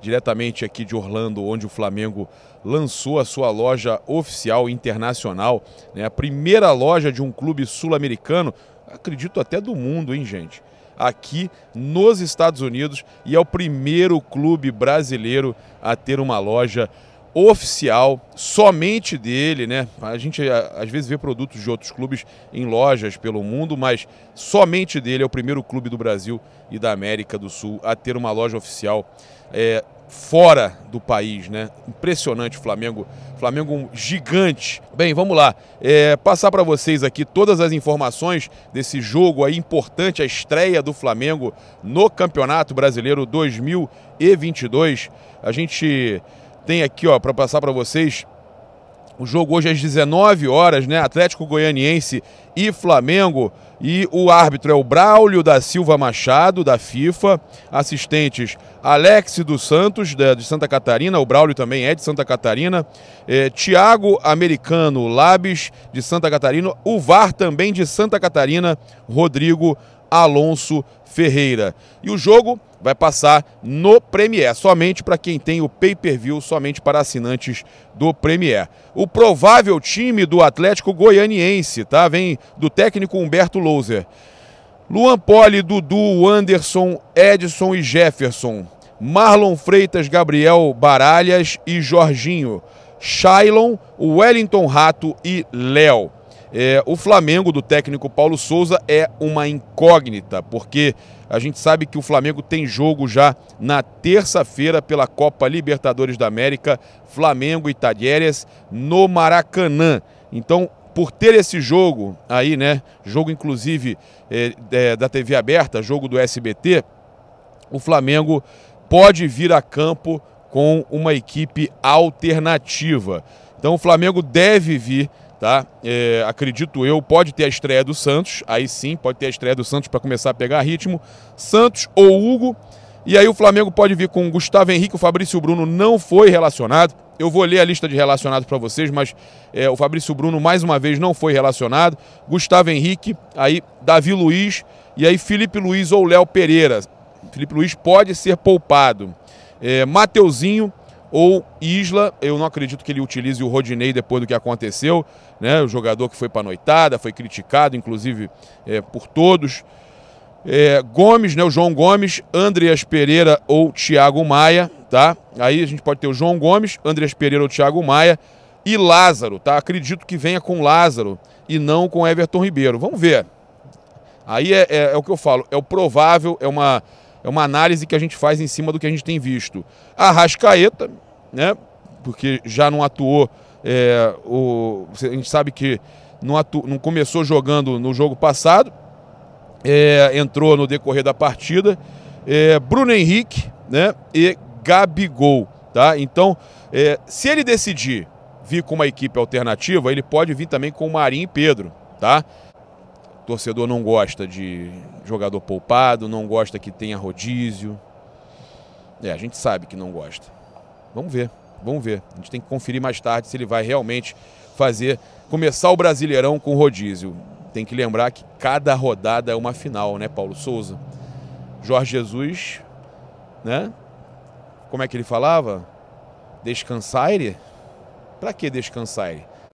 diretamente aqui de Orlando, onde o Flamengo lançou a sua loja oficial internacional, né? a primeira loja de um clube sul-americano, acredito até do mundo, hein, gente? Aqui nos Estados Unidos e é o primeiro clube brasileiro a ter uma loja oficial, somente dele, né? A gente às vezes vê produtos de outros clubes em lojas pelo mundo, mas somente dele é o primeiro clube do Brasil e da América do Sul a ter uma loja oficial é, fora do país, né? Impressionante o Flamengo, Flamengo um gigante. Bem, vamos lá, é, passar para vocês aqui todas as informações desse jogo aí importante, a estreia do Flamengo no Campeonato Brasileiro 2022. A gente tem aqui, ó, para passar para vocês. O jogo hoje é às 19 horas, né? Atlético Goianiense e Flamengo. E o árbitro é o Braulio da Silva Machado, da FIFA. Assistentes Alex dos Santos, de Santa Catarina. O Braulio também é de Santa Catarina. É, Tiago Americano Labes, de Santa Catarina. O VAR também de Santa Catarina, Rodrigo Alonso Ferreira. E o jogo vai passar no Premier, somente para quem tem o pay-per-view, somente para assinantes do Premier. O provável time do Atlético Goianiense, tá? Vem do técnico Humberto Louser. Luan Poli, Dudu, Anderson, Edson e Jefferson. Marlon Freitas, Gabriel Baralhas e Jorginho. Shailon, Wellington Rato e Léo. É, o Flamengo do técnico Paulo Souza é uma incógnita, porque a gente sabe que o Flamengo tem jogo já na terça-feira pela Copa Libertadores da América, Flamengo e Tadieres no Maracanã. Então, por ter esse jogo aí, né? Jogo inclusive é, é, da TV aberta, jogo do SBT, o Flamengo pode vir a campo com uma equipe alternativa. Então, o Flamengo deve vir tá? É, acredito eu, pode ter a estreia do Santos, aí sim, pode ter a estreia do Santos para começar a pegar ritmo. Santos ou Hugo. E aí o Flamengo pode vir com Gustavo Henrique, o Fabrício Bruno não foi relacionado. Eu vou ler a lista de relacionados para vocês, mas é, o Fabrício Bruno mais uma vez não foi relacionado. Gustavo Henrique, aí Davi Luiz e aí Felipe Luiz ou Léo Pereira. Felipe Luiz pode ser poupado. É, Mateuzinho, ou Isla. Eu não acredito que ele utilize o Rodinei depois do que aconteceu, né? O jogador que foi para noitada, foi criticado, inclusive é, por todos. É, Gomes, né? O João Gomes, Andreas Pereira ou Thiago Maia, tá? Aí a gente pode ter o João Gomes, Andreas Pereira ou Thiago Maia e Lázaro, tá? Acredito que venha com Lázaro e não com Everton Ribeiro. Vamos ver. Aí é, é, é o que eu falo, é o provável, é uma é uma análise que a gente faz em cima do que a gente tem visto. A Rascaeta, né? Porque já não atuou. É, o, a gente sabe que não, atu, não começou jogando no jogo passado, é, entrou no decorrer da partida. É, Bruno Henrique né, e Gabigol. Tá? Então, é, se ele decidir vir com uma equipe alternativa, ele pode vir também com o Marinho e Pedro. Tá? torcedor não gosta de jogador poupado, não gosta que tenha rodízio. É, a gente sabe que não gosta. Vamos ver, vamos ver. A gente tem que conferir mais tarde se ele vai realmente fazer começar o Brasileirão com rodízio. Tem que lembrar que cada rodada é uma final, né, Paulo Souza? Jorge Jesus, né? Como é que ele falava? Descansar ele? Para que descansar ele?